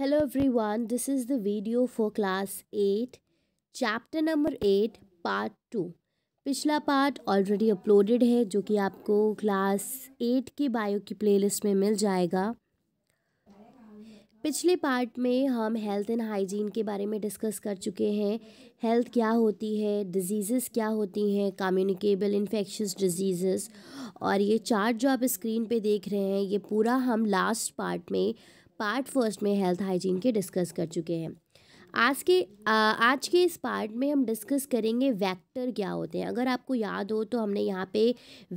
Hello everyone this is the video for class eight chapter number eight part two पिछला part already uploaded है जो कि आपको class eight की bio की प्लेलिस्ट में मिल जाएगा पिछले पार्ट में हम हेल्थ एंड हाइजीन के बारे में डिस्कस कर चुके हैं हेल्थ क्या होती है डिजीज़ेस क्या होती हैं कम्युनिकेबल इन्फेक्शस डिज़ीज़ और ये चार्ट जो आप स्क्रीन पे देख रहे हैं ये पूरा हम लास्ट पार्ट में पार्ट फर्स्ट में हेल्थ हाइजीन के डिस्कस कर चुके हैं आज के आज के इस पार्ट में हम डिस्कस करेंगे वेक्टर क्या होते हैं अगर आपको याद हो तो हमने यहाँ पे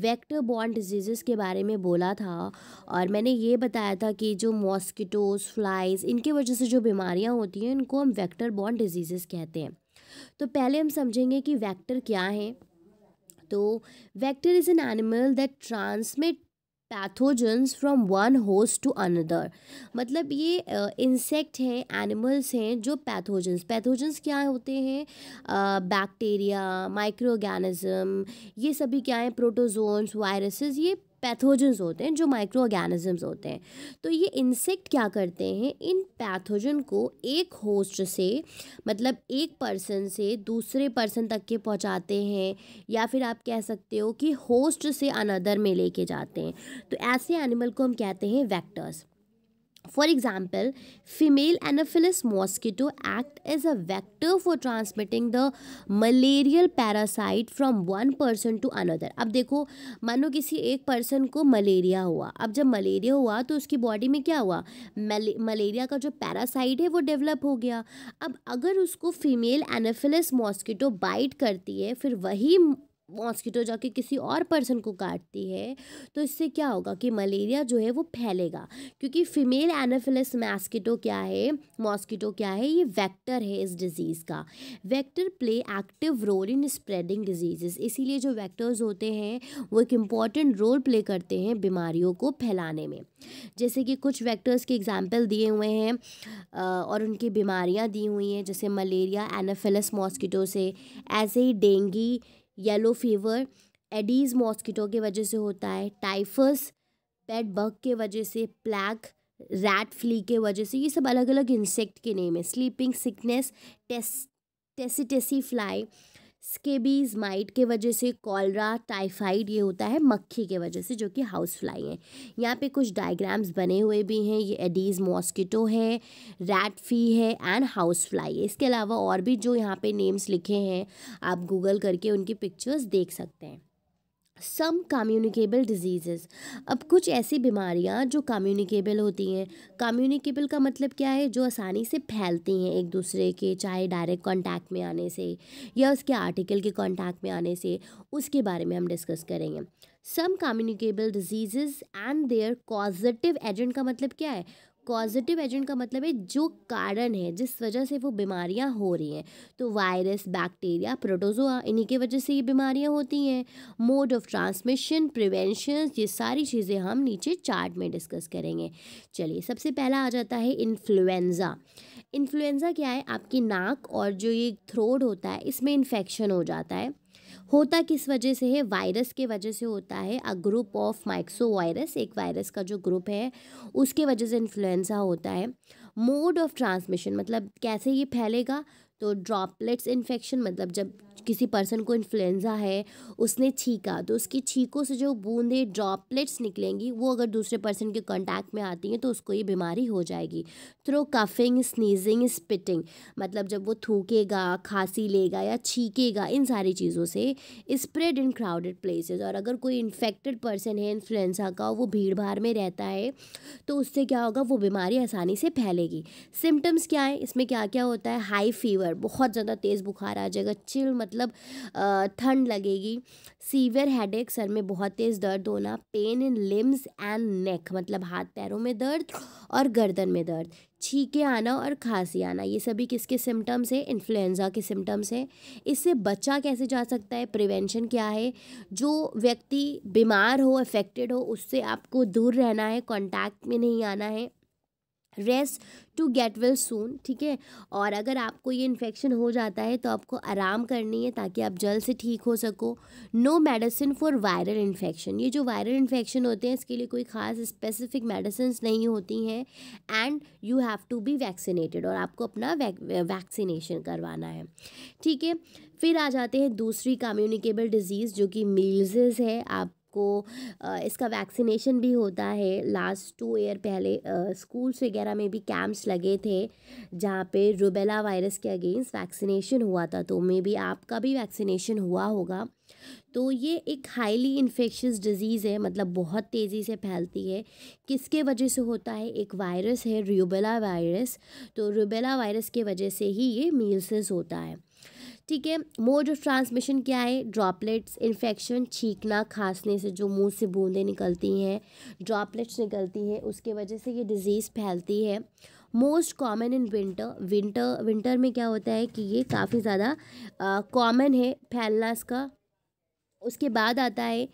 वेक्टर बॉन्ड डिजीज़ के बारे में बोला था और मैंने ये बताया था कि जो मॉस्किटोज फ्लाइज इनके वजह से जो बीमारियाँ होती हैं इनको हम वेक्टर बॉन्ड डिजीज़ कहते हैं तो पहले हम समझेंगे कि वैक्टर क्या है तो vector is an animal that transmit pathogens from one host to another मतलब ये इंसेक्ट हैं एनिमल्स हैं जो पैथोजन्स पैथोजन्स क्या होते हैं बैक्टीरिया माइक्रो ऑर्गेनिज्म ये सभी क्या हैं प्रोटोजोन्स वायरसेस ये पैथोजन्स होते हैं जो माइक्रो ऑर्गेनिजम्स होते हैं तो ये इंसेक्ट क्या करते हैं इन पैथोजन को एक होस्ट से मतलब एक पर्सन से दूसरे पर्सन तक के पहुंचाते हैं या फिर आप कह सकते हो कि होस्ट से अनदर में लेके जाते हैं तो ऐसे एनिमल को हम कहते हैं vectors For example, female anopheles mosquito act as a vector for transmitting the malarial parasite from one person to another. अब देखो मानो किसी एक पर्सन को मलेरिया हुआ अब जब मलेरिया हुआ तो उसकी बॉडी में क्या हुआ मले, मलेरिया का जो पैरासाइट है वो डेवलप हो गया अब अगर उसको फीमेल एनाफिलस मॉस्किटो बाइट करती है फिर वही मॉस्किटो जाके किसी और पर्सन को काटती है तो इससे क्या होगा कि मलेरिया जो है वो फैलेगा क्योंकि फीमेल एनाफिलस मॉस्किटो क्या है मॉस्किटो क्या है ये वेक्टर है इस डिज़ीज़ का vector play active role in spreading disease इसीलिए जो वेक्टर्स होते हैं वो एक इम्पॉर्टेंट रोल प्ले करते हैं बीमारियों को फैलाने में जैसे कि कुछ वैक्टर्स के एग्जाम्पल दिए हुए हैं और उनकी बीमारियाँ दी हुई हैं जैसे मलेरिया एनाफिलस मॉस्किटो से ऐसे ही dengue yellow fever Aedes mosquito के वजह से होता है टाइफस पेट बग के वजह से प्लैक रैट फ्ली के वजह से ये सब अलग अलग इंसेक्ट के नेम है स्लीपिंग सिकनेस टेस टेसी फ्लाई स्केबीज माइट के वजह से कॉलरा टाइफाइड ये होता है मक्खी के वजह से जो कि हाउस फ्लाई है यहाँ पे कुछ डायग्राम्स बने हुए भी हैं ये एडीज मॉस्किटो है रैट फी है एंड हाउस फ्लाई है इसके अलावा और भी जो यहाँ पे नेम्स लिखे हैं आप गूगल करके उनकी पिक्चर्स देख सकते हैं सम कम्युनिकेबल डिजीज़ अब कुछ ऐसी बीमारियां जो कम्युनिकेबल होती हैं कम्युनिकेबल का मतलब क्या है जो आसानी से फैलती हैं एक दूसरे के चाहे डायरेक्ट कांटेक्ट में आने से या उसके आर्टिकल के कांटेक्ट में आने से उसके बारे में हम डिस्कस करेंगे some communicable disease and their causative agent का मतलब क्या है कॉजिटिव एजेंट का मतलब है जो कारण है जिस वजह से वो बीमारियाँ हो रही हैं तो वायरस बैक्टीरिया प्रोटोजोआ इन्हीं की वजह से ये बीमारियाँ होती हैं मोड ऑफ ट्रांसमिशन प्रिवेंशन ये सारी चीज़ें हम नीचे चार्ट में डिस्कस करेंगे चलिए सबसे पहला आ जाता है इन्फ्लुएंज़ा इन्फ्लुएंज़ा क्या है आपकी नाक और जो ये थ्रोड होता है इसमें इन्फेक्शन हो जाता है होता किस वजह से है वायरस के वजह से होता है a group of myxo virus एक वायरस का जो ग्रुप है उसके वजह से इन्फ्लुएंजा होता है मोड ऑफ ट्रांसमिशन मतलब कैसे ये फैलेगा तो ड्रॉपलेट्स इन्फेक्शन मतलब जब किसी पर्सन को इन्फ्लुएंज़ा है उसने छीका तो उसकी छीकों से जो बूंदे ड्रॉपलेट्स निकलेंगी वो अगर दूसरे पर्सन के कांटेक्ट में आती हैं तो उसको ये बीमारी हो जाएगी थ्रो कफिंग स्नीजिंग स्पिटिंग मतलब जब वो थूकेगा खांसी लेगा या छीकेगा इन सारी चीज़ों से स्प्रेड इन क्राउडेड प्लेसेस और अगर कोई इन्फेक्टेड पर्सन है इन्फ्लुएंजा का वो भीड़ भाड़ में रहता है तो उससे क्या होगा वो बीमारी आसानी से फैलेगी सिम्टम्स क्या है इसमें क्या क्या होता है हाई फीवर बहुत ज़्यादा तेज़ बुखार आ जाएगा चिल मतलब मतलब ठंड लगेगी सीवियर हेडेक सर में बहुत तेज़ दर्द होना pain in limbs and neck मतलब हाथ पैरों में दर्द और गर्दन में दर्द छीके आना और खांसी आना ये सभी किसके सिम्टम्स हैं इन्फ्लुएंजा के सिम्टम्स हैं इससे बचा कैसे जा सकता है प्रिवेंशन क्या है जो व्यक्ति बीमार हो अफेक्टेड हो उससे आपको दूर रहना है कांटेक्ट में नहीं आना है rest to get well soon ठीक है और अगर आपको ये इन्फेक्शन हो जाता है तो आपको आराम करनी है ताकि आप जल्द से ठीक हो सको no medicine for viral infection ये जो वायरल इन्फेक्शन होते हैं इसके लिए कोई ख़ास स्पेसिफिक मेडिसिन नहीं होती हैं and you have to be vaccinated और आपको अपना वैक्सीनेशन करवाना है ठीक है फिर आ जाते हैं दूसरी कम्युनिकेबल डिजीज़ जो कि मील्जेज है आप आपको इसका वैक्सीनेशन भी होता है लास्ट टू ईयर पहले स्कूल्स वगैरह में भी कैंप्स लगे थे जहाँ पे रुबेला वायरस के अगेंस्ट वैक्सीनेशन हुआ था तो मे बी आपका भी वैक्सीनेशन हुआ होगा तो ये एक हाईली इन्फेक्शस डिजीज़ है मतलब बहुत तेज़ी से फैलती है किसके वजह से होता है एक वायरस है रूबेला वायरस तो रूबेला वायरस के वजह से ही ये मीलसेस होता है ठीक है मोड ऑफ ट्रांसमिशन क्या है ड्रॉपलेट्स इन्फेक्शन छींकना खांसने से जो मुंह से बूंदें निकलती हैं ड्रॉपलेट्स निकलती हैं उसके वजह से ये डिजीज़ फैलती है most common in winter winter winter में क्या होता है कि ये काफ़ी ज़्यादा कॉमन है फैलना इसका उसके बाद आता है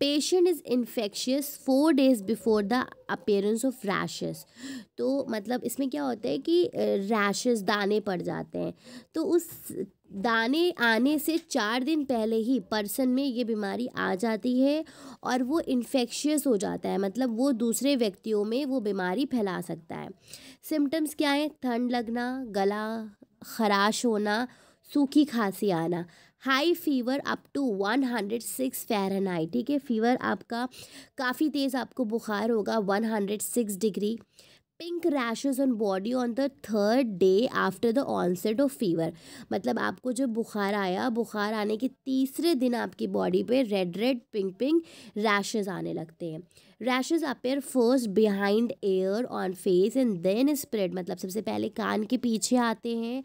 patient is infectious four days before the appearance of rashes तो मतलब इसमें क्या होता है कि रैशेस दाने पड़ जाते हैं तो उस दाने आने से चार दिन पहले ही पर्सन में ये बीमारी आ जाती है और वो इन्फेक्शियस हो जाता है मतलब वो दूसरे व्यक्तियों में वो बीमारी फैला सकता है सिम्टम्स क्या हैं ठंड लगना गला खराश होना सूखी खांसी आना high fever up to one hundred six Fahrenheit ठीक है फीवर आपका काफ़ी तेज़ आपको बुखार होगा one hundred six degree pink rashes on body on the third day after the onset of fever मतलब आपको जो बुखार आया बुखार आने के तीसरे दिन आपकी बॉडी पे red red pink pink rashes आने लगते हैं rashes appear first behind ear on face and then spread मतलब सबसे पहले कान के पीछे आते हैं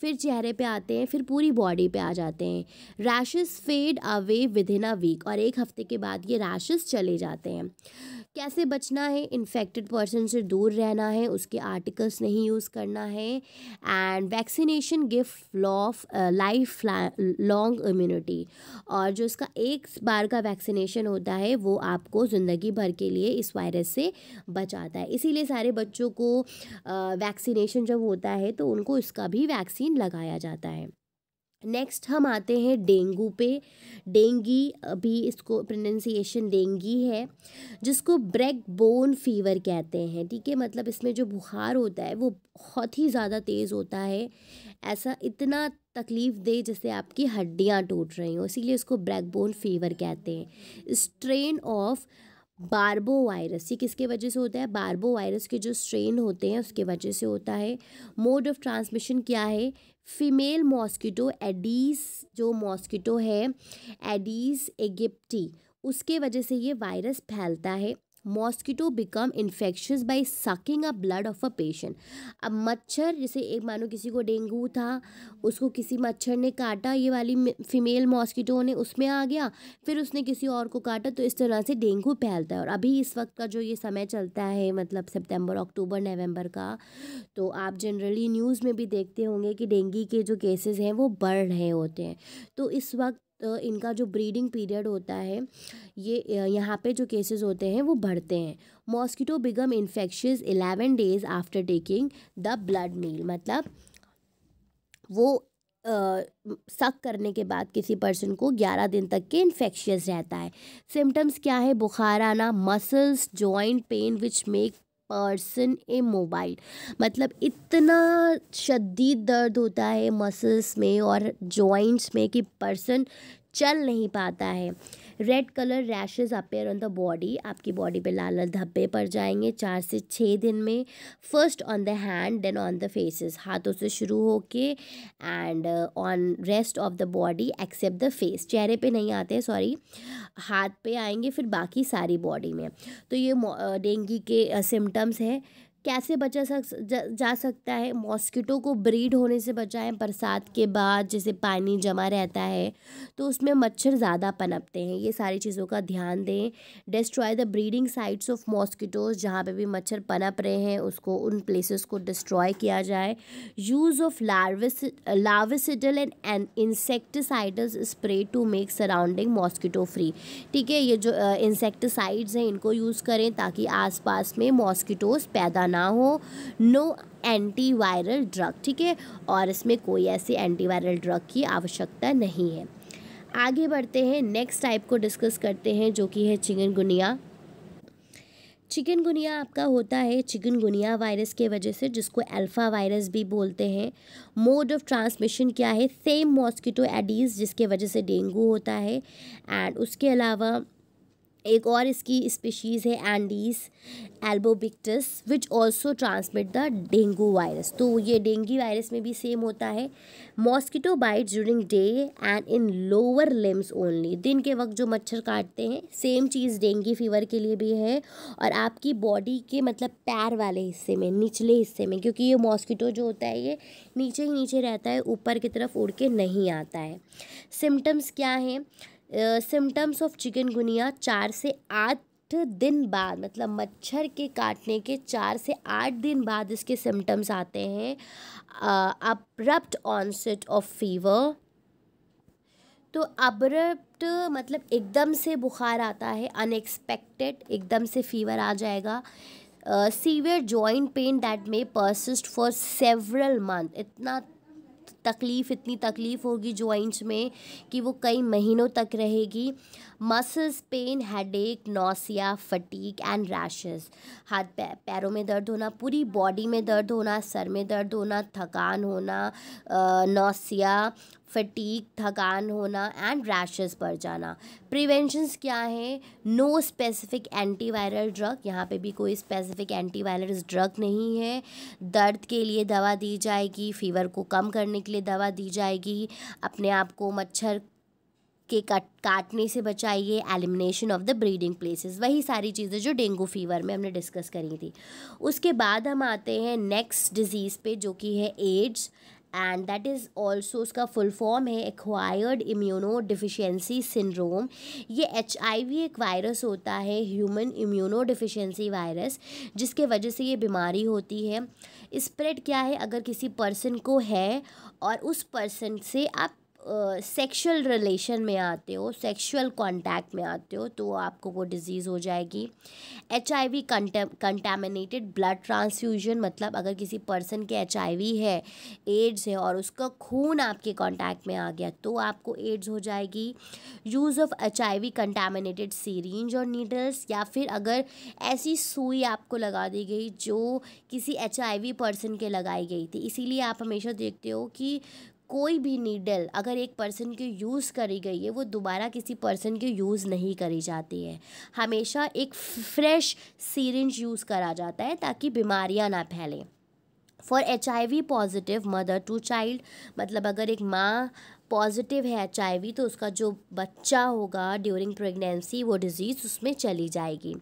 फिर चेहरे पे आते हैं फिर पूरी बॉडी पे आ जाते हैं rashes fade away within a week और एक हफ्ते के बाद ये रैशेज चले जाते हैं कैसे बचना है इन्फेक्टेड पर्सन से दूर रहना है उसके आर्टिकल्स नहीं यूज़ करना है एंड वैक्सीनेशन गिफ्ट लॉफ लाइफ लॉन्ग इम्यूनिटी और जो इसका एक बार का वैक्सीनेशन होता है वो आपको ज़िंदगी भर के लिए इस वायरस से बचाता है इसीलिए सारे बच्चों को वैक्सीनेशन uh, जब होता है तो उनको इसका भी वैक्सीन लगाया जाता है नेक्स्ट हम आते हैं डेंगू पे डेंगी अभी इसको प्रोनंसिएशन डेंगी है जिसको ब्रेक बोन फीवर कहते हैं ठीक है मतलब इसमें जो बुखार होता है वो बहुत ही ज़्यादा तेज़ होता है ऐसा इतना तकलीफ़ दे जैसे आपकी हड्डियाँ टूट रही हों इसीलिए इसको ब्रेक बोन फीवर कहते हैं स्ट्रेन ऑफ बार्बो वायरस ये किसके वजह से होता है बार्बो वायरस के जो स्ट्रेन होते हैं उसके वजह से होता है मोड ऑफ ट्रांसमिशन क्या है फीमेल मॉस्किटो एडीस जो मॉस्किटो है एडीस एगिप्टी उसके वजह से ये वायरस फैलता है mosquito become infectious by sucking a blood of a patient अब मच्छर जैसे एक मानो किसी को डेंगू था उसको किसी मच्छर ने काटा ये वाली फीमेल मॉस्किटो ने उसमें आ गया फिर उसने किसी और को काटा तो इस तरह से डेंगू फैलता है और अभी इस वक्त का जो ये समय चलता है मतलब सितंबर अक्टूबर नवंबर का तो आप जनरली न्यूज़ में भी देखते होंगे कि डेंगू के जो केसेज हैं वो बढ़ रहे होते हैं तो इस वक्त तो इनका जो ब्रीडिंग पीरियड होता है ये यहाँ पे जो केसेस होते हैं वो बढ़ते हैं mosquito become infectious eleven days after taking the blood meal मतलब वो सक करने के बाद किसी पर्सन को ग्यारह दिन तक के इन्फेक्शियस रहता है सिम्टम्स क्या है बुखार आना muscles joint pain which make person immobile मतलब इतना शदीद दर्द होता है मसल्स में और जॉइंट्स में कि पर्सन चल नहीं पाता है red colour rashes appear on the body आपकी बॉडी पे लाल लाल धब्बे पड़ जाएंगे चार से छः दिन में first on the hand then on the faces हाथों से शुरू होके and on rest of the body except the face चेहरे पे नहीं आते सॉरी हाथ पे आएंगे फिर बाकी सारी बॉडी में तो ये डेंगू uh, के सिम्टम्स uh, हैं कैसे बचा सक जा सकता है मॉस्किटो को ब्रीड होने से बचाएं बरसात के बाद जैसे पानी जमा रहता है तो उसमें मच्छर ज़्यादा पनपते हैं ये सारी चीज़ों का ध्यान दें destroy the breeding sites of mosquitoes जहाँ पे भी मच्छर पनप रहे हैं उसको उन प्लेसेस को डिस्ट्रॉय किया जाए यूज़ ऑफ लार्विस larvicidal and an insecticidal spray to make surrounding mosquito free ठीक है ये जो इंसेक्टिसाइड्स uh, हैं इनको यूज़ करें ताकि आसपास में मॉस्किटोज पैदा ना हो नो एंटीवायरल ड्रग ठीक है और इसमें कोई ऐसी एंटीवायरल ड्रग की आवश्यकता नहीं है आगे बढ़ते हैं नेक्स्ट टाइप को डिस्कस करते हैं जो कि है चिकनगुनिया चिकनगुनिया आपका होता है चिकनगुनिया वायरस के वजह से जिसको अल्फ़ा वायरस भी बोलते हैं मोड ऑफ ट्रांसमिशन क्या है सेम मॉस्किटो एडीज़ जिसके वजह से डेंगू होता है एंड उसके अलावा एक और इसकी स्पीशीज़ है Aedes albopictus which also transmit the dengue virus तो ये डेंगी वायरस में भी सेम होता है mosquito bite during day and in lower limbs only दिन के वक्त जो मच्छर काटते हैं सेम चीज़ डेंगी फीवर के लिए भी है और आपकी बॉडी के मतलब पैर वाले हिस्से में निचले हिस्से में क्योंकि ये मॉस्किटो जो होता है ये नीचे ही नीचे रहता है ऊपर की तरफ उड़ के नहीं आता है सिम्टम्स क्या हैं सिम्टम्स ऑफ चिकनगुनिया चार से आठ दिन बाद मतलब मच्छर के काटने के चार से आठ दिन बाद इसके सिम्टम्स आते हैं अब्रप्ट ऑनसेट ऑफ फीवर तो अब्रप्ट मतलब एकदम से बुखार आता है अनएक्सपेक्टेड एकदम से फीवर आ जाएगा severe joint pain that may persist for several month इतना तकलीफ़ इतनी तकलीफ़ होगी जॉइंट्स में कि वो कई महीनों तक रहेगी muscles pain headache nausea fatigue and rashes हाथ पैरों में दर्द होना पूरी बॉडी में दर्द होना सर में दर्द होना थकान होना नोसिया फटीक थकान होना एंड रैशेस पड़ जाना प्रिवेंशंस क्या है नो स्पेसिफिक एंटीवायरल ड्रग यहाँ पे भी कोई स्पेसिफिक एंटीवायरल ड्रग नहीं है दर्द के लिए दवा दी जाएगी फीवर को कम करने के लिए दवा दी जाएगी अपने आप को मच्छर के कट काटने से बचाइए elimination of the breeding places वही सारी चीज़ें जो डेंगू फीवर में हमने डिस्कस करी थी उसके बाद हम आते हैं नेक्स्ट डिज़ीज़ पे जो कि है AIDS and that is also उसका फुल फॉर्म है एक्वायर्ड इम्यूनो डिफिशेंसी सिंड्रोम ये एच आई वी एक वायरस होता है ह्यूमन इम्यूनो डिफिशेंसी वायरस जिसके वजह से ये बीमारी होती है स्प्रेड क्या है अगर किसी पर्सन को है और उस पर्सन से आप सेक्सुअल रिलेशन में आते हो सेक्सुअल कांटेक्ट में आते हो तो आपको वो डिज़ीज़ हो जाएगी H I V contaminated blood transfusion मतलब अगर किसी पर्सन के एच आई वी है एड्स है और उसका खून आपके कांटेक्ट में आ गया तो आपको एड्स हो जाएगी use of H I V contaminated syringes और नीडल्स या फिर अगर ऐसी सुई आपको लगा दी गई जो किसी एच आई वी पर्सन के लगाई गई थी इसीलिए आप हमेशा देखते हो कि कोई भी नीडल अगर एक पर्सन की यूज़ करी गई है वो दोबारा किसी पर्सन के यूज़ नहीं करी जाती है हमेशा एक फ्रेश सीरेंज यूज़ करा जाता है ताकि बीमारियां ना फैलें for H I V positive mother to child मतलब अगर एक माँ पॉजिटिव है एच तो उसका जो बच्चा होगा ड्यूरिंग प्रेगनेंसी वो डिज़ीज़ उसमें चली जाएगी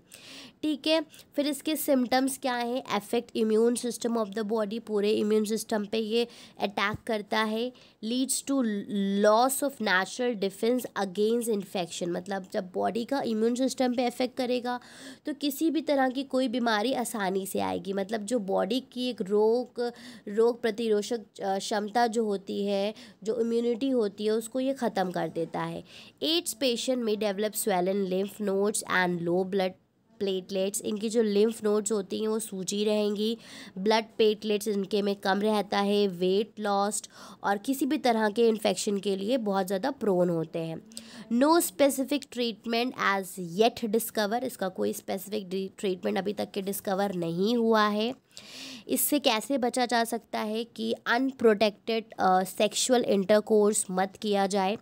ठीक है फिर इसके सिम्टम्स क्या हैं effect immune system of the body पूरे इम्यून सिस्टम पे ये अटैक करता है leads to loss of natural defence against infection मतलब जब बॉडी का इम्यून सिस्टम पे अफेक्ट करेगा तो किसी भी तरह की कोई बीमारी आसानी से आएगी मतलब जो बॉडी की एक रोग रोग प्रतिरोधक क्षमता जो होती है जो इम्यूनिटी होती है उसको ये ख़त्म कर देता है एड्स पेशेंट में develop swollen lymph nodes and low blood platelets इनकी जो लिम्फ नोड्स होती हैं वो सूजी रहेंगी ब्लड प्लेटलेट्स इनके में कम रहता है वेट लॉस्ट और किसी भी तरह के इन्फेक्शन के लिए बहुत ज़्यादा प्रोन होते हैं no specific treatment as yet discover इसका कोई स्पेसिफिक ट्रीटमेंट अभी तक के डिस्कवर नहीं हुआ है इससे कैसे बचा जा सकता है कि अनप्रोटेक्टेड सेक्शुअल इंटरकोर्स मत किया जाए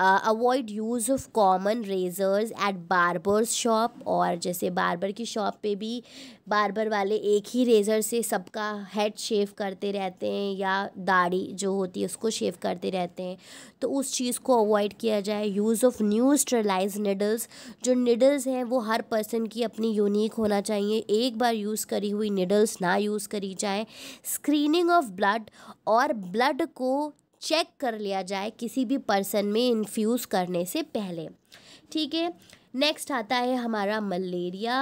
avoid use of common razors at barbers shop और जैसे बारबर की शॉप पे भी बारबर वाले एक ही रेज़र से सबका हेड शेव करते रहते हैं या दाढ़ी जो होती है उसको शेव करते रहते हैं तो उस चीज़ को अवॉइड किया जाए use of new sterilize needles जो निडल्स हैं वो हर पर्सन की अपनी यूनिक होना चाहिए एक बार यूज़ करी हुई निडल्स ना यूज़ करी जाए स्क्रीनिंग ऑफ ब्लड और ब्लड को चेक कर लिया जाए किसी भी पर्सन में इन्फ्यूज़ करने से पहले ठीक है नेक्स्ट आता है हमारा मलेरिया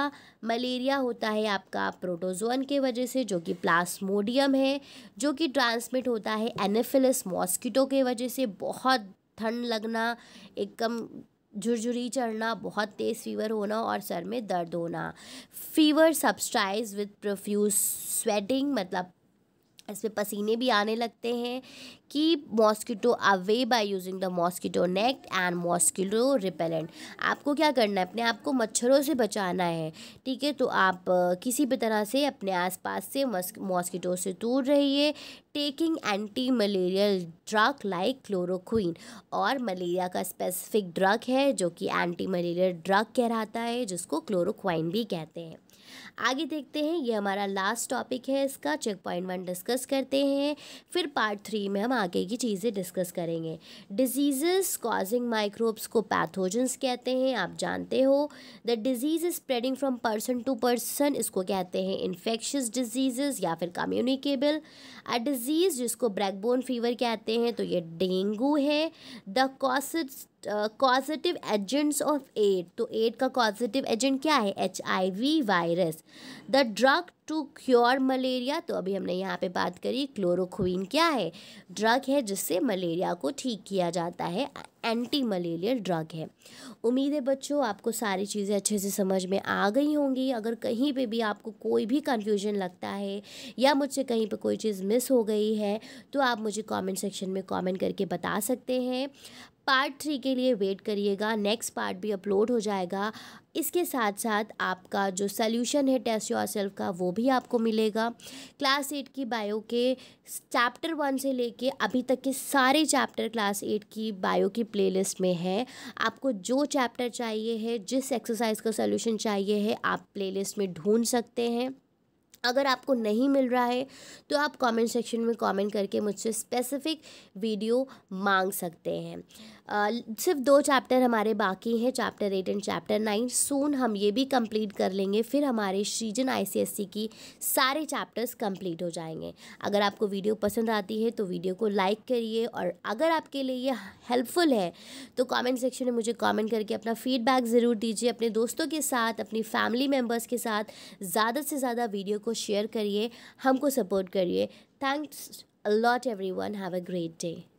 मलेरिया होता है आपका प्रोटोजोन के वजह से जो कि प्लास्मोडियम है जो कि ट्रांसमिट होता है एनेफिलस मॉस्किटो के वजह से बहुत ठंड लगना एकदम झुरझुरी चढ़ना बहुत तेज़ फीवर होना और सर में दर्द होना fever subsides with profuse sweating मतलब इसमें पसीने भी आने लगते हैं keep mosquito away by using the mosquito net and mosquito repellent आपको क्या करना है अपने आप को मच्छरों से बचाना है ठीक है तो आप किसी भी तरह से अपने आसपास से मॉस्किटो से दूर रहिए taking anti malarial drug like chloroquine और मलेरिया का स्पेसिफिक ड्रग है जो कि एंटी मलेरियल ड्रग कहलाता है जिसको क्लोरोक्वाइन भी कहते हैं आगे देखते हैं ये हमारा लास्ट टॉपिक है इसका चेक पॉइंट वन डिस्कस करते हैं फिर पार्ट थ्री में हम आगे की चीज़ें डिस्कस करेंगे डिजीज़ कॉजिंग माइक्रोब्स को पैथोजेंस कहते हैं आप जानते हो the disease spreading from person to person इसको कहते हैं इन्फेक्शस डिजीज़ या फिर कम्युनिकेबल अ डिजीज़ जिसको ब्रैकबोन फीवर कहते हैं तो ये डेंगू है the causes causative agents of AIDS तो एड का कॉजिटिव एजेंट क्या है H I V virus the drug to cure malaria तो अभी हमने यहाँ पे बात करी क्लोरोक्वीन क्या है ड्रग है जिससे मलेरिया को ठीक किया जाता है एंटी मलेरियल ड्रग है उम्मीद है बच्चों आपको सारी चीज़ें अच्छे से समझ में आ गई होंगी अगर कहीं पे भी आपको कोई भी कन्फ्यूजन लगता है या मुझसे कहीं पे कोई चीज़ मिस हो गई है तो आप मुझे कमेंट सेक्शन में कमेंट करके बता सकते हैं पार्ट थ्री के लिए वेट करिएगा नेक्स्ट पार्ट भी अपलोड हो जाएगा इसके साथ साथ आपका जो सल्यूशन है टेस्ट योर सेल्फ का वो भी आपको मिलेगा क्लास एट की बायो के चैप्टर वन से लेके अभी तक के सारे चैप्टर क्लास एट की बायो की प्लेलिस्ट में है आपको जो चैप्टर चाहिए है जिस एक्सरसाइज का सल्यूशन चाहिए है आप प्लेलिस्ट में ढूंढ सकते हैं अगर आपको नहीं मिल रहा है तो आप कमेंट सेक्शन में कमेंट करके मुझसे स्पेसिफिक वीडियो मांग सकते हैं सिर्फ दो चैप्टर हमारे बाकी हैं chapter eight and chapter nine soon हम ये भी कंप्लीट कर लेंगे फिर हमारे श्रीजन आईसीएससी की सारे चैप्टर्स कंप्लीट हो जाएंगे अगर आपको वीडियो पसंद आती है तो वीडियो को लाइक करिए और अगर आपके लिए ये हेल्पफुल है तो कमेंट सेक्शन में मुझे कमेंट करके अपना फीडबैक ज़रूर दीजिए अपने दोस्तों के साथ अपनी फैमिली मेम्बर्स के साथ ज़्यादा से ज़्यादा वीडियो को शेयर करिए हमको सपोर्ट करिए thanks a lot everyone have a great day